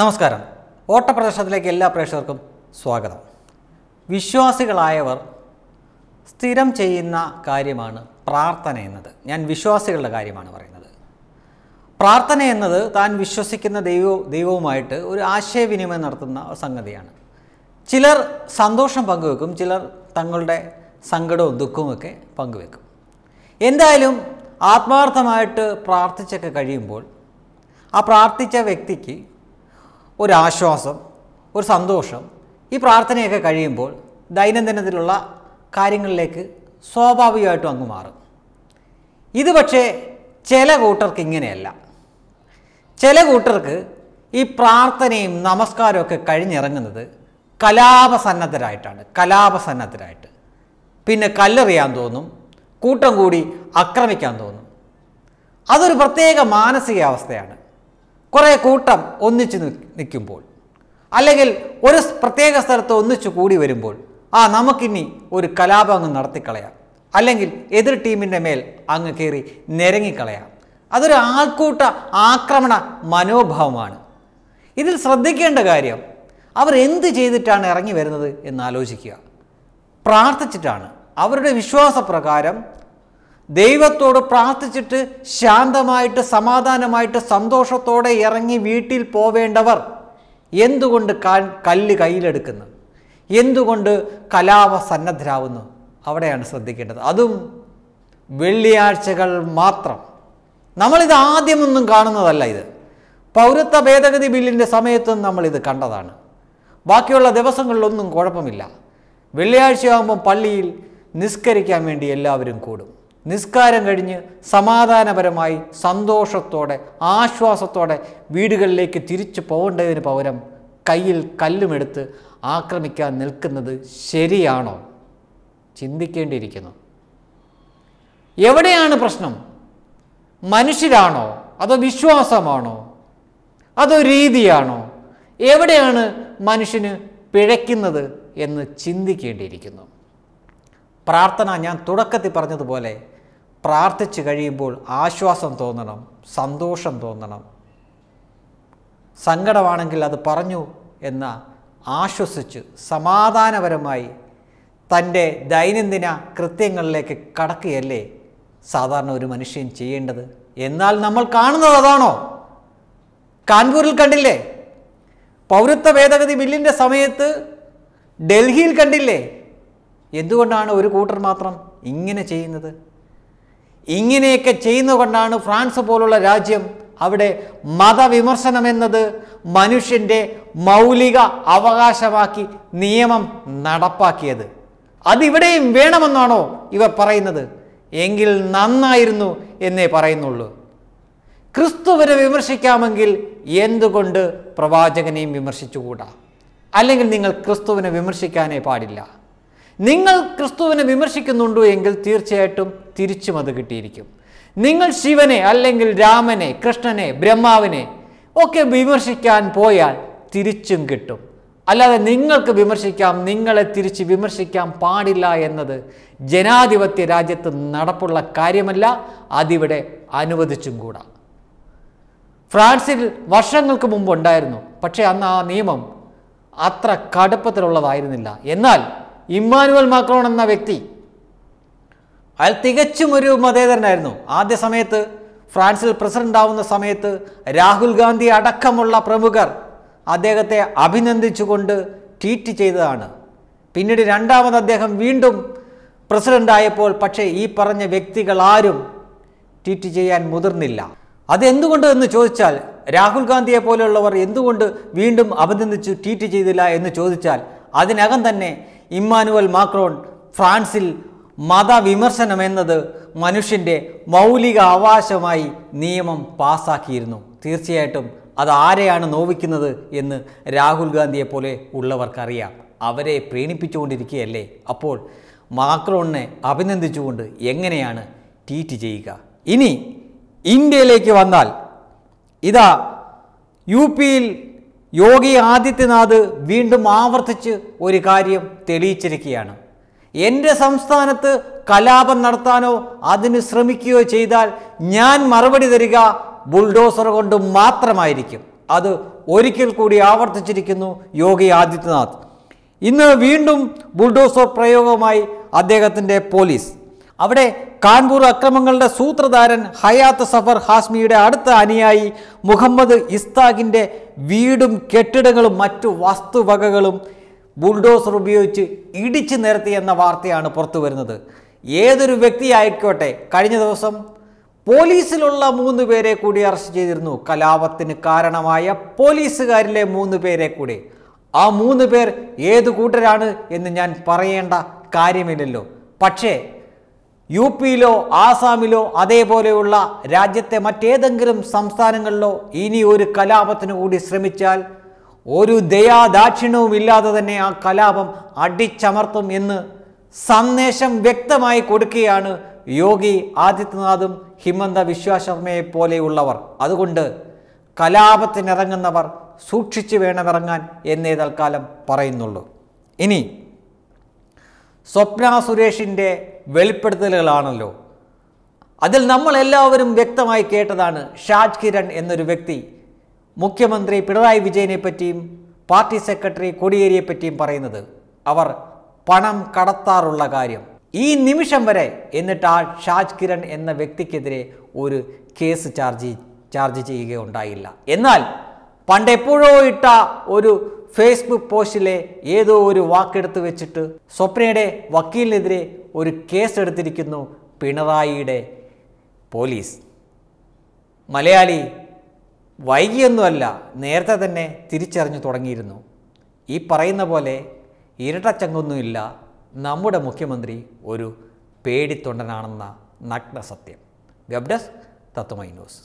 നമസ്കാരം ഓട്ടപ്രദർശനത്തിലേക്ക് എല്ലാ പ്രേക്ഷകർക്കും സ്വാഗതം വിശ്വാസികളായവർ സ്ഥിരം ചെയ്യുന്ന കാര്യമാണ് പ്രാർത്ഥന എന്നത് ഞാൻ വിശ്വാസികളുടെ കാര്യമാണ് പറയുന്നത് പ്രാർത്ഥന എന്നത് താൻ വിശ്വസിക്കുന്ന ദൈവ ദൈവവുമായിട്ട് ഒരു ആശയവിനിമയം നടത്തുന്ന സംഗതിയാണ് ചിലർ സന്തോഷം പങ്കുവെക്കും ചിലർ തങ്ങളുടെ സങ്കടവും ദുഃഖവുമൊക്കെ പങ്കുവെക്കും എന്തായാലും ആത്മാർത്ഥമായിട്ട് പ്രാർത്ഥിച്ചൊക്കെ കഴിയുമ്പോൾ ആ പ്രാർത്ഥിച്ച വ്യക്തിക്ക് ഒരാശ്വാസം ഒരു സന്തോഷം ഈ പ്രാർത്ഥനയൊക്കെ കഴിയുമ്പോൾ ദൈനംദിനത്തിലുള്ള കാര്യങ്ങളിലേക്ക് സ്വാഭാവികമായിട്ടും അങ്ങ് മാറും ഇത് പക്ഷേ ചില കൂട്ടർക്ക് ഇങ്ങനെയല്ല ചില കൂട്ടർക്ക് ഈ പ്രാർത്ഥനയും നമസ്കാരമൊക്കെ കഴിഞ്ഞിറങ്ങുന്നത് കലാപസന്നദ്ധരായിട്ടാണ് കലാപസന്നദ്ധരായിട്ട് പിന്നെ കല്ലെറിയാൻ തോന്നും കൂട്ടം കൂടി ആക്രമിക്കാൻ തോന്നും അതൊരു പ്രത്യേക മാനസികാവസ്ഥയാണ് കുറേ കൂട്ടം ഒന്നിച്ച് നിൽക്കുമ്പോൾ അല്ലെങ്കിൽ ഒരു പ്രത്യേക സ്ഥലത്ത് ഒന്നിച്ചു കൂടി വരുമ്പോൾ ആ നമുക്കിനി ഒരു കലാപം അങ്ങ് നടത്തിക്കളയാം അല്ലെങ്കിൽ എതിർ ടീമിൻ്റെ മേൽ അങ്ങ് കയറി നിരങ്ങിക്കളയാം അതൊരു ആൾക്കൂട്ട ആക്രമണ മനോഭാവമാണ് ഇതിൽ ശ്രദ്ധിക്കേണ്ട കാര്യം അവർ എന്ത് ചെയ്തിട്ടാണ് ഇറങ്ങി വരുന്നത് എന്ന് ആലോചിക്കുക പ്രാർത്ഥിച്ചിട്ടാണ് അവരുടെ വിശ്വാസപ്രകാരം ദൈവത്തോട് പ്രാർത്ഥിച്ചിട്ട് ശാന്തമായിട്ട് സമാധാനമായിട്ട് സന്തോഷത്തോടെ ഇറങ്ങി വീട്ടിൽ പോവേണ്ടവർ എന്തുകൊണ്ട് കല്ല് കയ്യിലെടുക്കുന്നു എന്തുകൊണ്ട് സന്നദ്ധരാവുന്നു അവിടെയാണ് ശ്രദ്ധിക്കേണ്ടത് അതും വെള്ളിയാഴ്ചകൾ മാത്രം നമ്മളിത് ആദ്യമൊന്നും കാണുന്നതല്ല ഇത് പൗരത്വ ഭേദഗതി ബില്ലിൻ്റെ സമയത്തും നമ്മളിത് കണ്ടതാണ് ബാക്കിയുള്ള ദിവസങ്ങളിലൊന്നും കുഴപ്പമില്ല വെള്ളിയാഴ്ചയാകുമ്പം പള്ളിയിൽ നിസ്കരിക്കാൻ വേണ്ടി എല്ലാവരും കൂടും നിസ്കാരം കഴിഞ്ഞ് സമാധാനപരമായി സന്തോഷത്തോടെ ആശ്വാസത്തോടെ വീടുകളിലേക്ക് തിരിച്ചു പോകേണ്ടതിന് പകരം കയ്യിൽ കല്ലുമെടുത്ത് ആക്രമിക്കാൻ നിൽക്കുന്നത് ശരിയാണോ ചിന്തിക്കേണ്ടിയിരിക്കുന്നു എവിടെയാണ് പ്രശ്നം മനുഷ്യരാണോ അതോ വിശ്വാസമാണോ അതോ രീതിയാണോ എവിടെയാണ് മനുഷ്യന് പിഴയ്ക്കുന്നത് എന്ന് ചിന്തിക്കേണ്ടിയിരിക്കുന്നു പ്രാർത്ഥന ഞാൻ തുടക്കത്തിൽ പറഞ്ഞതുപോലെ പ്രാർത്ഥിച്ചു കഴിയുമ്പോൾ ആശ്വാസം തോന്നണം സന്തോഷം തോന്നണം സങ്കടമാണെങ്കിൽ അത് പറഞ്ഞു എന്ന ആശ്വസിച്ച് സമാധാനപരമായി തൻ്റെ ദൈനംദിന കൃത്യങ്ങളിലേക്ക് കടക്കുകയല്ലേ സാധാരണ ഒരു മനുഷ്യൻ ചെയ്യേണ്ടത് എന്നാൽ നമ്മൾ കാണുന്നത് അതാണോ കാൺപൂരിൽ കണ്ടില്ലേ പൗരത്വ ഭേദഗതി ബില്ലിൻ്റെ സമയത്ത് ഡൽഹിയിൽ കണ്ടില്ലേ എന്തുകൊണ്ടാണ് ഒരു കൂട്ടർ മാത്രം ഇങ്ങനെ ചെയ്യുന്നത് ഇങ്ങനെയൊക്കെ ചെയ്യുന്നുകൊണ്ടാണ് ഫ്രാൻസ് പോലുള്ള രാജ്യം അവിടെ മതവിമർശനം എന്നത് മനുഷ്യൻ്റെ മൗലിക അവകാശമാക്കി നിയമം നടപ്പാക്കിയത് അതിവിടെയും വേണമെന്നാണോ ഇവർ പറയുന്നത് എങ്കിൽ നന്നായിരുന്നു എന്നേ പറയുന്നുള്ളൂ ക്രിസ്തുവിനെ വിമർശിക്കാമെങ്കിൽ എന്തുകൊണ്ട് പ്രവാചകനെയും വിമർശിച്ചുകൂടാ അല്ലെങ്കിൽ നിങ്ങൾ ക്രിസ്തുവിനെ വിമർശിക്കാനേ പാടില്ല നിങ്ങൾ ക്രിസ്തുവിനെ വിമർശിക്കുന്നുണ്ടോ എങ്കിൽ തീർച്ചയായിട്ടും തിരിച്ചും അത് കിട്ടിയിരിക്കും നിങ്ങൾ ശിവനെ അല്ലെങ്കിൽ രാമനെ കൃഷ്ണനെ ബ്രഹ്മാവിനെ ഒക്കെ വിമർശിക്കാൻ പോയാൽ തിരിച്ചും കിട്ടും അല്ലാതെ നിങ്ങൾക്ക് വിമർശിക്കാം നിങ്ങളെ തിരിച്ച് വിമർശിക്കാൻ പാടില്ല എന്നത് ജനാധിപത്യ രാജ്യത്ത് നടപ്പുള്ള കാര്യമല്ല അതിവിടെ അനുവദിച്ചും കൂടാ ഫ്രാൻസിൽ വർഷങ്ങൾക്ക് മുമ്പ് ഉണ്ടായിരുന്നു പക്ഷേ അന്ന് ആ നിയമം അത്ര കടുപ്പത്തിലുള്ളതായിരുന്നില്ല എന്നാൽ ഇമ്മാനുവൽ മാക്രോൺ എന്ന വ്യക്തി അയാൾ തികച്ചും ഒരു മതേതരനായിരുന്നു ആദ്യ സമയത്ത് ഫ്രാൻസിൽ പ്രസിഡന്റ് ആവുന്ന സമയത്ത് രാഹുൽ ഗാന്ധി അടക്കമുള്ള പ്രമുഖർ അദ്ദേഹത്തെ അഭിനന്ദിച്ചുകൊണ്ട് ട്വീറ്റ് ചെയ്തതാണ് പിന്നീട് രണ്ടാമത് അദ്ദേഹം വീണ്ടും പ്രസിഡന്റ് ആയപ്പോൾ പക്ഷേ ഈ പറഞ്ഞ വ്യക്തികൾ ആരും ട്വീറ്റ് ചെയ്യാൻ മുതിർന്നില്ല അതെന്തുകൊണ്ട് എന്ന് ചോദിച്ചാൽ രാഹുൽ ഗാന്ധിയെ പോലെയുള്ളവർ എന്തുകൊണ്ട് വീണ്ടും അഭിനന്ദിച്ചു ട്വീറ്റ് ചെയ്തില്ല എന്ന് ചോദിച്ചാൽ അതിനകം തന്നെ ഇമ്മാനുവൽ മാക്രോൺ ഫ്രാൻസിൽ മതവിമർശനം എന്നത് മനുഷ്യൻ്റെ മൗലിക അവകാശമായി നിയമം പാസാക്കിയിരുന്നു തീർച്ചയായിട്ടും അത് ആരെയാണ് നോവിക്കുന്നത് എന്ന് രാഹുൽ ഗാന്ധിയെ പോലെ ഉള്ളവർക്കറിയാം അവരെ പ്രീണിപ്പിച്ചുകൊണ്ടിരിക്കുകയല്ലേ അപ്പോൾ മാക്രോണിനെ അഭിനന്ദിച്ചുകൊണ്ട് എങ്ങനെയാണ് ട്വീറ്റ് ചെയ്യുക ഇനി ഇന്ത്യയിലേക്ക് വന്നാൽ ഇതാ യു പിയിൽ യോഗി ആദിത്യനാഥ് വീണ്ടും ആവർത്തിച്ച് ഒരു കാര്യം തെളിയിച്ചിരിക്കുകയാണ് എൻ്റെ സംസ്ഥാനത്ത് കലാപം നടത്താനോ അതിന് ശ്രമിക്കുകയോ ചെയ്താൽ ഞാൻ മറുപടി തരിക ബുൾഡോസർ കൊണ്ട് മാത്രമായിരിക്കും അത് ഒരിക്കൽ കൂടി ആവർത്തിച്ചിരിക്കുന്നു യോഗി ആദിത്യനാഥ് ഇന്ന് വീണ്ടും ബുൾഡോസർ പ്രയോഗവുമായി അദ്ദേഹത്തിൻ്റെ പോലീസ് അവിടെ കാൺപൂർ അക്രമങ്ങളുടെ സൂത്രധാരൻ ഹയാത്ത് സഫർ ഹാസ്മിയുടെ അടുത്ത അനുയായി മുഹമ്മദ് ഇസ്താഖിൻ്റെ വീടും കെട്ടിടങ്ങളും മറ്റു വസ്തുവകകളും ബുൾഡോസർ ഉപയോഗിച്ച് ഇടിച്ചു നിരത്തി എന്ന വാർത്തയാണ് പുറത്തു വരുന്നത് ഏതൊരു വ്യക്തിയായിക്കോട്ടെ കഴിഞ്ഞ ദിവസം പോലീസിലുള്ള മൂന്ന് പേരെ കൂടി അറസ്റ്റ് ചെയ്തിരുന്നു കലാപത്തിന് കാരണമായ പോലീസുകാരിലെ മൂന്ന് പേരെ കൂടി ആ മൂന്ന് പേർ ഏത് കൂട്ടരാണ് എന്ന് ഞാൻ പറയേണ്ട കാര്യമില്ലല്ലോ പക്ഷേ യു പിയിലോ ആസാമിലോ അതേപോലെയുള്ള രാജ്യത്തെ മറ്റേതെങ്കിലും സംസ്ഥാനങ്ങളിലോ ഇനി ഒരു കലാപത്തിന് കൂടി ശ്രമിച്ചാൽ ഒരു ദയാദാക്ഷിണവും ഇല്ലാതെ തന്നെ ആ കലാപം അടിച്ചമർത്തും എന്ന് സന്ദേശം വ്യക്തമായി കൊടുക്കുകയാണ് യോഗി ആദിത്യനാഥും ഹിമന്ത വിശ്വ പോലെയുള്ളവർ അതുകൊണ്ട് കലാപത്തിനിറങ്ങുന്നവർ സൂക്ഷിച്ചു വേണമിറങ്ങാൻ എന്നേ തൽക്കാലം പറയുന്നുള്ളൂ ഇനി സ്വപ്ന സുരേഷിൻ്റെ വെളിപ്പെടുത്തലുകളാണല്ലോ അതിൽ നമ്മളെല്ലാവരും വ്യക്തമായി കേട്ടതാണ് ഷാജ് കിരൺ എന്നൊരു വ്യക്തി മുഖ്യമന്ത്രി പിണറായി വിജയനെ പറ്റിയും പാർട്ടി സെക്രട്ടറി കോടിയേരിയെ പറ്റിയും പറയുന്നത് അവർ പണം കടത്താറുള്ള കാര്യം ഈ നിമിഷം വരെ എന്നിട്ട് ആ ഷാജ് കിരൺ എന്ന വ്യക്തിക്കെതിരെ ഒരു കേസ് ചാർജ് ചാർജ് ചെയ്യുകയുണ്ടായില്ല എന്നാൽ പണ്ടെപ്പോഴോ ഇട്ട ഒരു ഫേസ്ബുക്ക് പോസ്റ്റിലെ ഏതോ ഒരു വാക്കെടുത്ത് വെച്ചിട്ട് സ്വപ്നയുടെ വക്കീലിനെതിരെ ഒരു കേസ് എടുത്തിരിക്കുന്നു പിണറായിയുടെ പോലീസ് മലയാളി വൈകിയൊന്നുമല്ല നേരത്തെ തന്നെ തിരിച്ചറിഞ്ഞു തുടങ്ങിയിരുന്നു ഈ പറയുന്ന പോലെ ഇരട്ടച്ചങ്ങൊന്നുമില്ല നമ്മുടെ മുഖ്യമന്ത്രി ഒരു പേടിത്തൊണ്ടനാണെന്ന നഗ്ന സത്യം വെബ് തത്വമൈ ന്യൂസ്